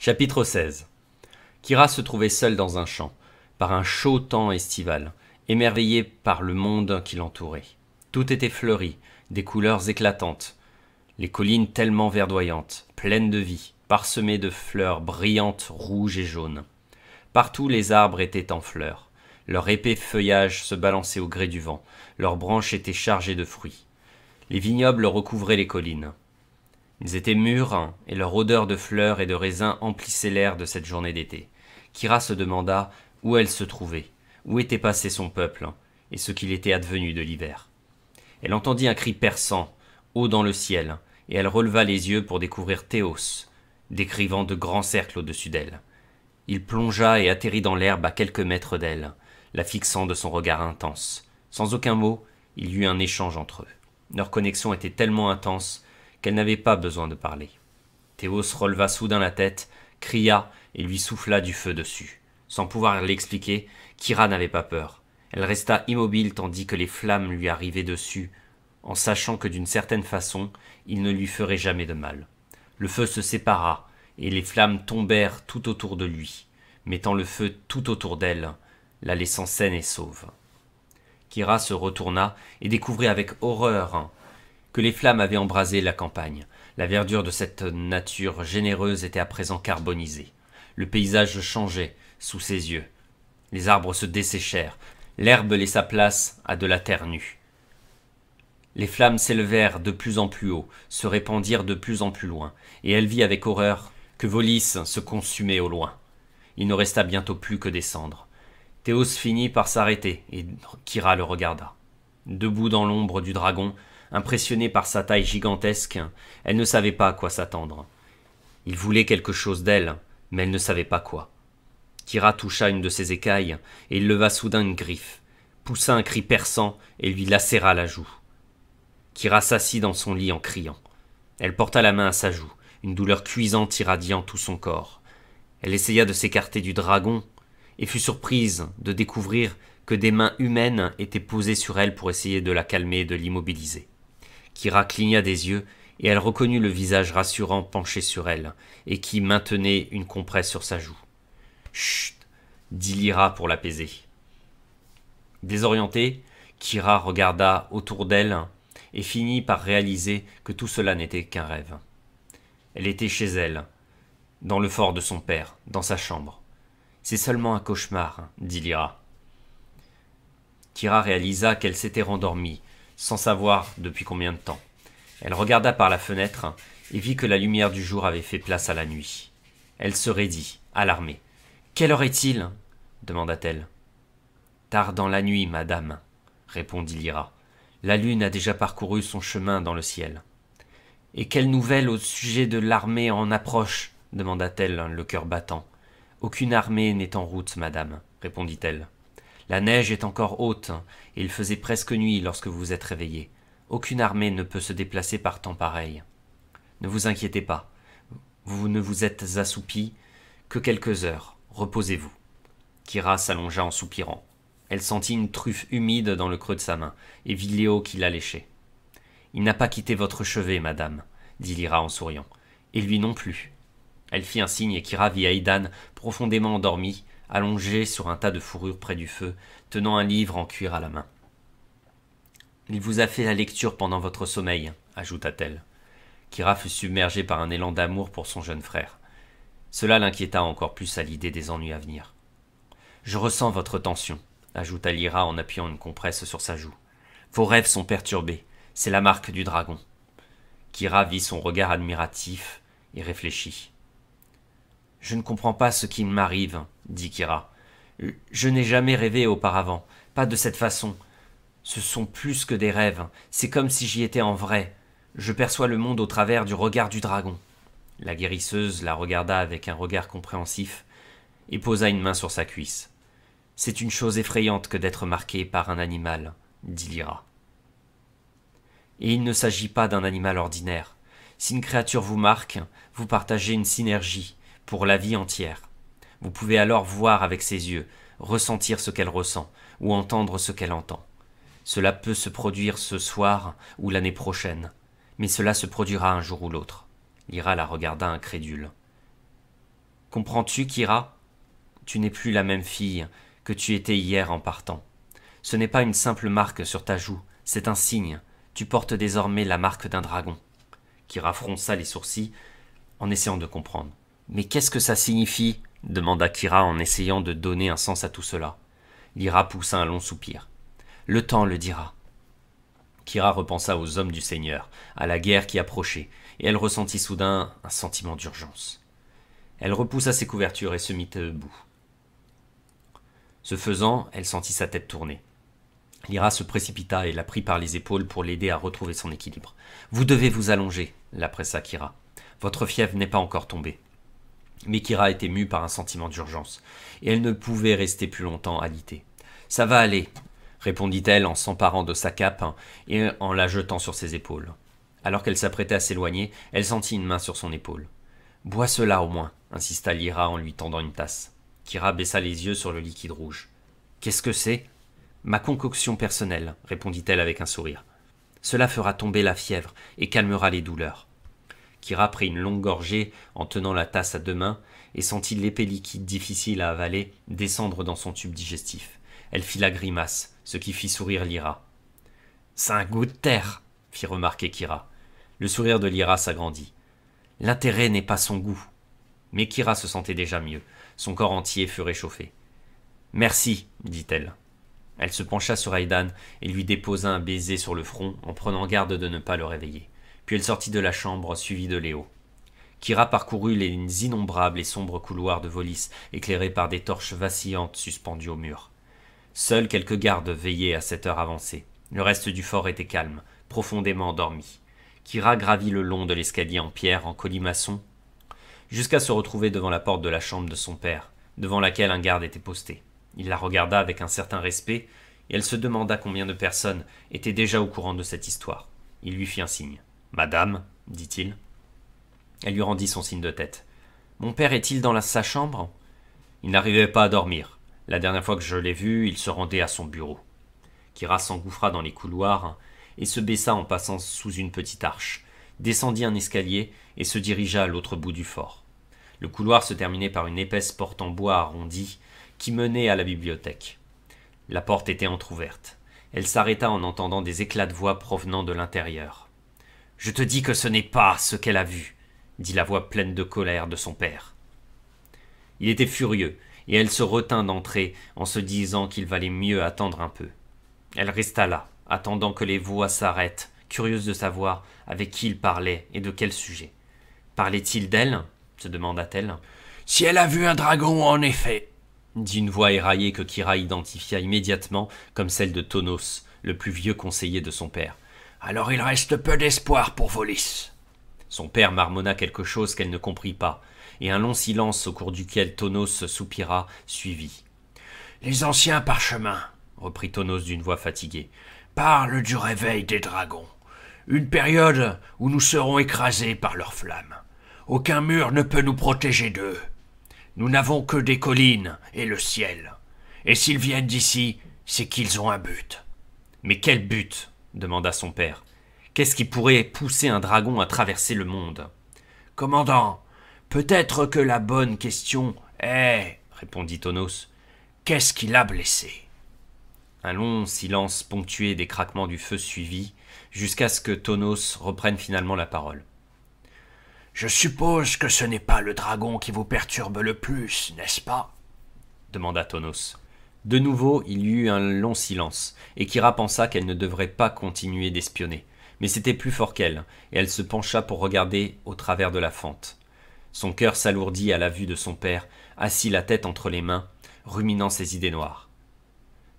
Chapitre 16 Kira se trouvait seul dans un champ, par un chaud temps estival, émerveillé par le monde qui l'entourait. Tout était fleuri, des couleurs éclatantes, les collines tellement verdoyantes, pleines de vie, parsemées de fleurs brillantes rouges et jaunes. Partout les arbres étaient en fleurs, leur épais feuillage se balançait au gré du vent, leurs branches étaient chargées de fruits. Les vignobles recouvraient les collines, ils étaient mûrs, et leur odeur de fleurs et de raisins emplissait l'air de cette journée d'été. Kira se demanda où elle se trouvait, où était passé son peuple, et ce qu'il était advenu de l'hiver. Elle entendit un cri perçant, haut dans le ciel, et elle releva les yeux pour découvrir Théos, décrivant de grands cercles au-dessus d'elle. Il plongea et atterrit dans l'herbe à quelques mètres d'elle, la fixant de son regard intense. Sans aucun mot, il y eut un échange entre eux. Leur connexion était tellement intense qu'elle n'avait pas besoin de parler. Théos releva soudain la tête, cria et lui souffla du feu dessus. Sans pouvoir l'expliquer, Kira n'avait pas peur. Elle resta immobile tandis que les flammes lui arrivaient dessus, en sachant que d'une certaine façon, il ne lui ferait jamais de mal. Le feu se sépara, et les flammes tombèrent tout autour de lui, mettant le feu tout autour d'elle, la laissant saine et sauve. Kira se retourna et découvrit avec horreur que les flammes avaient embrasé la campagne. La verdure de cette nature généreuse était à présent carbonisée. Le paysage changeait sous ses yeux. Les arbres se desséchèrent, l'herbe laissa place à de la terre nue. Les flammes s'élevèrent de plus en plus haut, se répandirent de plus en plus loin, et elle vit avec horreur que Volis se consumait au loin. Il ne resta bientôt plus que descendre. Théos finit par s'arrêter, et Kira le regarda. Debout dans l'ombre du dragon, impressionnée par sa taille gigantesque, elle ne savait pas à quoi s'attendre. Il voulait quelque chose d'elle, mais elle ne savait pas quoi. Kira toucha une de ses écailles et il leva soudain une griffe, poussa un cri perçant et lui lacéra la joue. Kira s'assit dans son lit en criant. Elle porta la main à sa joue, une douleur cuisante irradiant tout son corps. Elle essaya de s'écarter du dragon et fut surprise de découvrir que des mains humaines étaient posées sur elle pour essayer de la calmer et de l'immobiliser. Kira cligna des yeux, et elle reconnut le visage rassurant penché sur elle, et qui maintenait une compresse sur sa joue. Chut dit Lyra pour l'apaiser. Désorientée, Kira regarda autour d'elle et finit par réaliser que tout cela n'était qu'un rêve. Elle était chez elle, dans le fort de son père, dans sa chambre. C'est seulement un cauchemar, dit Lyra. Kira réalisa qu'elle s'était rendormie, sans savoir depuis combien de temps. Elle regarda par la fenêtre et vit que la lumière du jour avait fait place à la nuit. Elle se raidit, alarmée. Quelle heure est-il demanda-t-elle. Tard dans la nuit, madame, répondit Lyra. La lune a déjà parcouru son chemin dans le ciel. Et quelles nouvelles au sujet de l'armée en approche demanda-t-elle, le cœur battant. Aucune armée n'est en route, madame, répondit-elle. La neige est encore haute, et il faisait presque nuit lorsque vous vous êtes réveillé. Aucune armée ne peut se déplacer par temps pareil. Ne vous inquiétez pas, vous ne vous êtes assoupi que quelques heures. Reposez-vous. Kira s'allongea en soupirant. Elle sentit une truffe humide dans le creux de sa main, et vit Léo qui la léchait. Il n'a pas quitté votre chevet, madame, dit Lira en souriant. Et lui non plus. Elle fit un signe et Kira vit Aidan, profondément endormi, allongé sur un tas de fourrures près du feu, tenant un livre en cuir à la main. Il vous a fait la lecture pendant votre sommeil, ajouta-t-elle. Kira fut submergée par un élan d'amour pour son jeune frère. Cela l'inquiéta encore plus à l'idée des ennuis à venir. Je ressens votre tension, ajouta Lyra en appuyant une compresse sur sa joue. Vos rêves sont perturbés, c'est la marque du dragon. Kira vit son regard admiratif et réfléchit. Je ne comprends pas ce qui m'arrive, dit Kira. Euh, je n'ai jamais rêvé auparavant, pas de cette façon. Ce sont plus que des rêves, c'est comme si j'y étais en vrai. Je perçois le monde au travers du regard du dragon. La guérisseuse la regarda avec un regard compréhensif et posa une main sur sa cuisse. C'est une chose effrayante que d'être marquée par un animal, dit Lyra. Et il ne s'agit pas d'un animal ordinaire. Si une créature vous marque, vous partagez une synergie, pour la vie entière. Vous pouvez alors voir avec ses yeux, ressentir ce qu'elle ressent, ou entendre ce qu'elle entend. Cela peut se produire ce soir ou l'année prochaine, mais cela se produira un jour ou l'autre. Lyra la regarda incrédule. Comprends-tu, Kira Tu n'es plus la même fille que tu étais hier en partant. Ce n'est pas une simple marque sur ta joue, c'est un signe. Tu portes désormais la marque d'un dragon. Kira fronça les sourcils en essayant de comprendre. Mais qu'est-ce que ça signifie demanda Kira en essayant de donner un sens à tout cela. Lyra poussa un long soupir. Le temps le dira. Kira repensa aux hommes du Seigneur, à la guerre qui approchait, et elle ressentit soudain un sentiment d'urgence. Elle repoussa ses couvertures et se mit debout. Ce faisant, elle sentit sa tête tourner. Lyra se précipita et la prit par les épaules pour l'aider à retrouver son équilibre. Vous devez vous allonger, la pressa Kira. Votre fièvre n'est pas encore tombée. Mais Kira était mue par un sentiment d'urgence, et elle ne pouvait rester plus longtemps alitée. Ça va aller, répondit-elle en s'emparant de sa cape hein, et en la jetant sur ses épaules. Alors qu'elle s'apprêtait à s'éloigner, elle sentit une main sur son épaule. Bois cela au moins, insista Lyra en lui tendant une tasse. Kira baissa les yeux sur le liquide rouge. Qu'est-ce que c'est Ma concoction personnelle, répondit-elle avec un sourire. Cela fera tomber la fièvre et calmera les douleurs. Kira prit une longue gorgée en tenant la tasse à deux mains et sentit l'épais liquide difficile à avaler descendre dans son tube digestif. Elle fit la grimace, ce qui fit sourire Lyra. C'est un goût de terre, fit remarquer Kira. Le sourire de Lyra s'agrandit. L'intérêt n'est pas son goût. Mais Kira se sentait déjà mieux. Son corps entier fut réchauffé. Merci, dit-elle. Elle se pencha sur Aidan et lui déposa un baiser sur le front en prenant garde de ne pas le réveiller. Puis elle sortit de la chambre, suivie de Léo. Kira parcourut les innombrables et sombres couloirs de Volis, éclairés par des torches vacillantes suspendues au mur. Seuls quelques gardes veillaient à cette heure avancée. Le reste du fort était calme, profondément endormi. Kira gravit le long de l'escalier en pierre, en colimaçon, jusqu'à se retrouver devant la porte de la chambre de son père, devant laquelle un garde était posté. Il la regarda avec un certain respect, et elle se demanda combien de personnes étaient déjà au courant de cette histoire. Il lui fit un signe. Madame, dit-il. Elle lui rendit son signe de tête. Mon père est-il dans sa chambre Il n'arrivait pas à dormir. La dernière fois que je l'ai vu, il se rendait à son bureau. Kira s'engouffra dans les couloirs et se baissa en passant sous une petite arche, descendit un escalier et se dirigea à l'autre bout du fort. Le couloir se terminait par une épaisse porte en bois arrondie qui menait à la bibliothèque. La porte était entr'ouverte. Elle s'arrêta en entendant des éclats de voix provenant de l'intérieur. Je te dis que ce n'est pas ce qu'elle a vu, dit la voix pleine de colère de son père. Il était furieux, et elle se retint d'entrer en se disant qu'il valait mieux attendre un peu. Elle resta là, attendant que les voix s'arrêtent, curieuse de savoir avec qui il parlait et de quel sujet. Parlait-il d'elle se demanda-t-elle. Si elle a vu un dragon, en effet, dit une voix éraillée que Kira identifia immédiatement comme celle de Tonos, le plus vieux conseiller de son père. Alors il reste peu d'espoir pour Volis. Son père marmonna quelque chose qu'elle ne comprit pas, et un long silence au cours duquel Tonos soupira suivit. Les anciens parchemins, reprit Tonos d'une voix fatiguée, parlent du réveil des dragons, une période où nous serons écrasés par leurs flammes. Aucun mur ne peut nous protéger d'eux. Nous n'avons que des collines et le ciel. Et s'ils viennent d'ici, c'est qu'ils ont un but. Mais quel but demanda son père. Qu'est-ce qui pourrait pousser un dragon à traverser le monde Commandant, peut-être que la bonne question est, répondit Tonos, qu'est-ce qui l'a blessé Un long silence ponctué des craquements du feu suivit, jusqu'à ce que Tonos reprenne finalement la parole. Je suppose que ce n'est pas le dragon qui vous perturbe le plus, n'est-ce pas demanda Tonos. De nouveau, il y eut un long silence, et Kira pensa qu'elle ne devrait pas continuer d'espionner. Mais c'était plus fort qu'elle, et elle se pencha pour regarder au travers de la fente. Son cœur s'alourdit à la vue de son père, assis la tête entre les mains, ruminant ses idées noires.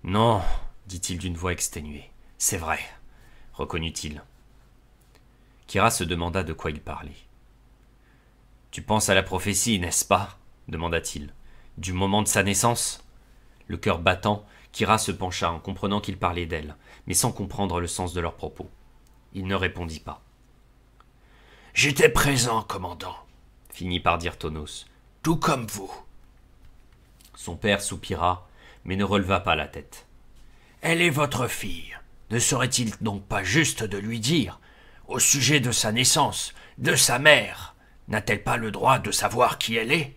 Non, dit-il d'une voix exténuée. C'est vrai, reconnut-il. Kira se demanda de quoi il parlait. Tu penses à la prophétie, n'est-ce pas demanda-t-il. Du moment de sa naissance le cœur battant, Kira se pencha en comprenant qu'il parlait d'elle, mais sans comprendre le sens de leurs propos. Il ne répondit pas. J'étais présent, commandant, finit par dire Tonos, tout comme vous. Son père soupira, mais ne releva pas la tête. Elle est votre fille. Ne serait-il donc pas juste de lui dire, au sujet de sa naissance, de sa mère, n'a-t-elle pas le droit de savoir qui elle est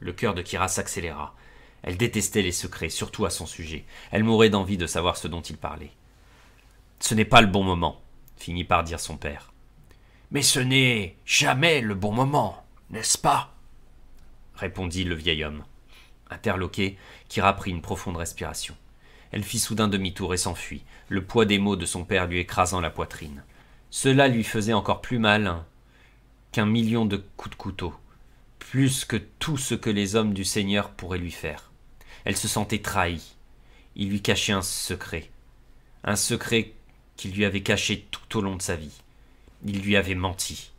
Le cœur de Kira s'accéléra. Elle détestait les secrets, surtout à son sujet. Elle mourait d'envie de savoir ce dont il parlait. Ce n'est pas le bon moment, finit par dire son père. Mais ce n'est jamais le bon moment, n'est-ce pas répondit le vieil homme. Interloqué, qui reprit une profonde respiration. Elle fit soudain demi-tour et s'enfuit, le poids des mots de son père lui écrasant la poitrine. Cela lui faisait encore plus mal qu'un million de coups de couteau, plus que tout ce que les hommes du Seigneur pourraient lui faire. Elle se sentait trahie. Il lui cachait un secret. Un secret qu'il lui avait caché tout au long de sa vie. Il lui avait menti.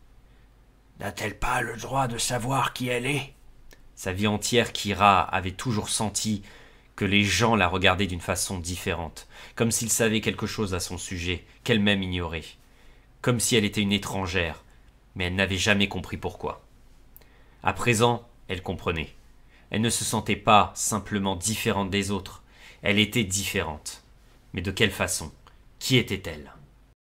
N'a-t-elle pas le droit de savoir qui elle est Sa vie entière, Kira avait toujours senti que les gens la regardaient d'une façon différente, comme s'ils savaient quelque chose à son sujet, qu'elle-même ignorait, comme si elle était une étrangère, mais elle n'avait jamais compris pourquoi. À présent, elle comprenait. Elle ne se sentait pas simplement différente des autres, elle était différente. Mais de quelle façon Qui était-elle